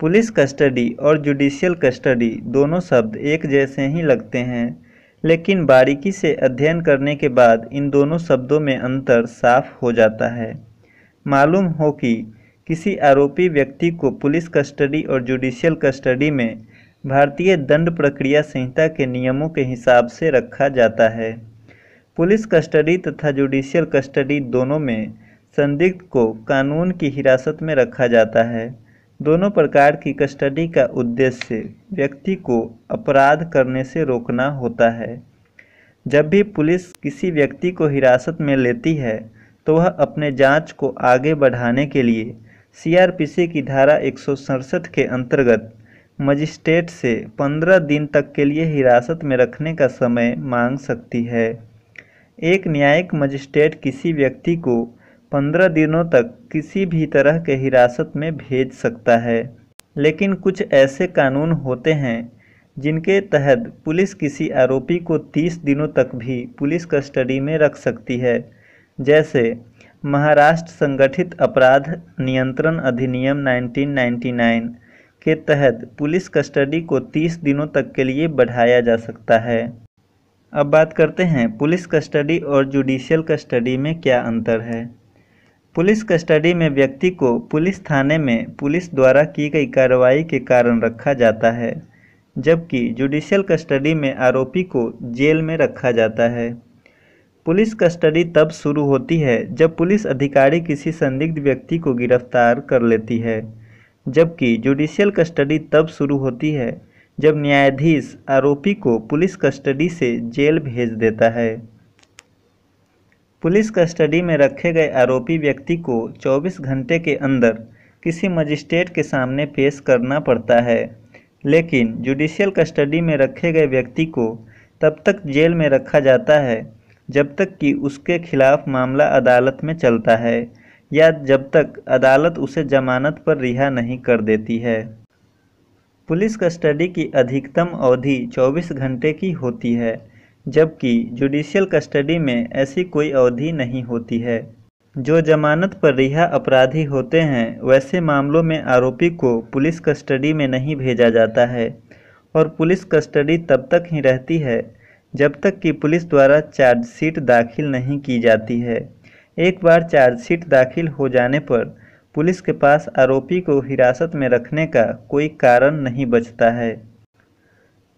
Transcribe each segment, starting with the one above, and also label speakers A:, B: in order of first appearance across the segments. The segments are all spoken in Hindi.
A: पुलिस कस्टडी और जुडिशियल कस्टडी दोनों शब्द एक जैसे ही लगते हैं लेकिन बारीकी से अध्ययन करने के बाद इन दोनों शब्दों में अंतर साफ हो जाता है मालूम हो कि किसी आरोपी व्यक्ति को पुलिस कस्टडी और जुडिशियल कस्टडी में भारतीय दंड प्रक्रिया संहिता के नियमों के हिसाब से रखा जाता है पुलिस कस्टडी तथा जुडिशियल कस्टडी दोनों में संदिग्ध को कानून की हिरासत में रखा जाता है दोनों प्रकार की कस्टडी का उद्देश्य व्यक्ति को अपराध करने से रोकना होता है जब भी पुलिस किसी व्यक्ति को हिरासत में लेती है तो वह अपने जांच को आगे बढ़ाने के लिए सीआरपीसी की धारा एक के अंतर्गत मजिस्ट्रेट से 15 दिन तक के लिए हिरासत में रखने का समय मांग सकती है एक न्यायिक मजिस्ट्रेट किसी व्यक्ति को पंद्रह दिनों तक किसी भी तरह के हिरासत में भेज सकता है लेकिन कुछ ऐसे कानून होते हैं जिनके तहत पुलिस किसी आरोपी को तीस दिनों तक भी पुलिस कस्टडी में रख सकती है जैसे महाराष्ट्र संगठित अपराध नियंत्रण अधिनियम 1999 के तहत पुलिस कस्टडी को 30 दिनों तक के लिए बढ़ाया जा सकता है अब बात करते हैं पुलिस कस्टडी और जुडिशियल कस्टडी में क्या अंतर है पुलिस कस्टडी में व्यक्ति को पुलिस थाने में पुलिस द्वारा की गई कार्रवाई के कारण रखा जाता है जबकि जुडिशियल कस्टडी में आरोपी को जेल में रखा जाता है पुलिस कस्टडी तब शुरू होती है जब पुलिस अधिकारी किसी संदिग्ध व्यक्ति को गिरफ्तार कर लेती है जबकि जुडिशियल कस्टडी तब शुरू होती है जब न्यायाधीश आरोपी को पुलिस कस्टडी से जेल भेज देता है पुलिस कस्टडी में रखे गए आरोपी व्यक्ति को 24 घंटे के अंदर किसी मजिस्ट्रेट के सामने पेश करना पड़ता है लेकिन जुडिशियल कस्टडी में रखे गए व्यक्ति को तब तक जेल में रखा जाता है जब तक कि उसके खिलाफ मामला अदालत में चलता है या जब तक अदालत उसे जमानत पर रिहा नहीं कर देती है पुलिस कस्टडी की अधिकतम अवधि 24 घंटे की होती है जबकि जुडिशियल कस्टडी में ऐसी कोई अवधि नहीं होती है जो जमानत पर रिहा अपराधी होते हैं वैसे मामलों में आरोपी को पुलिस कस्टडी में नहीं भेजा जाता है और पुलिस कस्टडी तब तक ही रहती है जब तक कि पुलिस द्वारा चार्जशीट दाखिल नहीं की जाती है एक बार चार्जशीट दाखिल हो जाने पर पुलिस के पास आरोपी को हिरासत में रखने का कोई कारण नहीं बचता है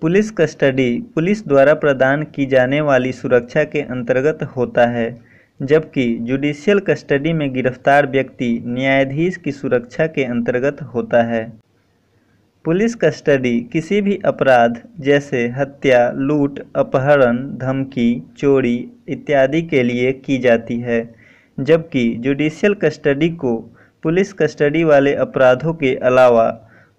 A: पुलिस कस्टडी पुलिस द्वारा प्रदान की जाने वाली सुरक्षा के अंतर्गत होता है जबकि जुडिशियल कस्टडी में गिरफ्तार व्यक्ति न्यायाधीश की सुरक्षा के अंतर्गत होता है पुलिस कस्टडी किसी भी अपराध जैसे हत्या लूट अपहरण धमकी चोरी इत्यादि के लिए की जाती है जबकि जुडिशियल कस्टडी को पुलिस कस्टडी वाले अपराधों के अलावा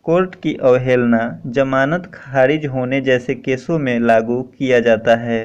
A: कोर्ट की अवहेलना जमानत खारिज होने जैसे केसों में लागू किया जाता है